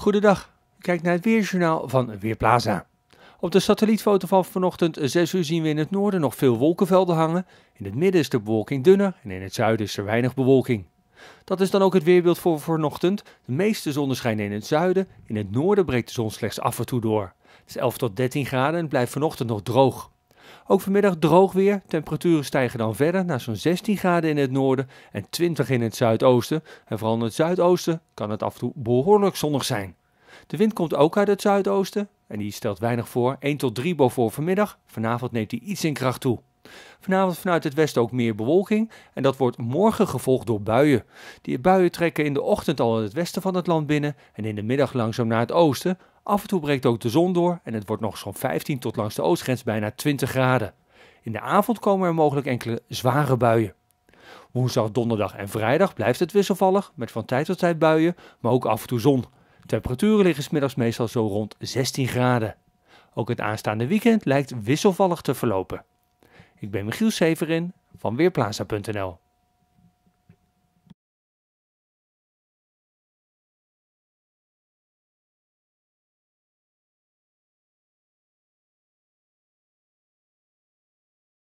Goedendag, u kijkt naar het Weerjournaal van Weerplaza. Op de satellietfoto van vanochtend 6 eh, uur zien we in het noorden nog veel wolkenvelden hangen. In het midden is de bewolking dunner en in het zuiden is er weinig bewolking. Dat is dan ook het weerbeeld voor vanochtend. De meeste zonneschijn in het zuiden, in het noorden breekt de zon slechts af en toe door. Het is 11 tot 13 graden en het blijft vanochtend nog droog. Ook vanmiddag droog weer. Temperaturen stijgen dan verder naar zo'n 16 graden in het noorden en 20 in het zuidoosten. En vooral in het zuidoosten kan het af en toe behoorlijk zonnig zijn. De wind komt ook uit het zuidoosten en die stelt weinig voor. 1 tot 3 boven vanmiddag. Vanavond neemt die iets in kracht toe. Vanavond vanuit het westen ook meer bewolking en dat wordt morgen gevolgd door buien. Die buien trekken in de ochtend al in het westen van het land binnen en in de middag langzaam naar het oosten, Af en toe breekt ook de zon door en het wordt nog zo'n 15 tot langs de oostgrens bijna 20 graden. In de avond komen er mogelijk enkele zware buien. Woensdag, donderdag en vrijdag blijft het wisselvallig met van tijd tot tijd buien, maar ook af en toe zon. Temperaturen liggen smiddags meestal zo rond 16 graden. Ook het aanstaande weekend lijkt wisselvallig te verlopen. Ik ben Michiel Severin van Weerplaza.nl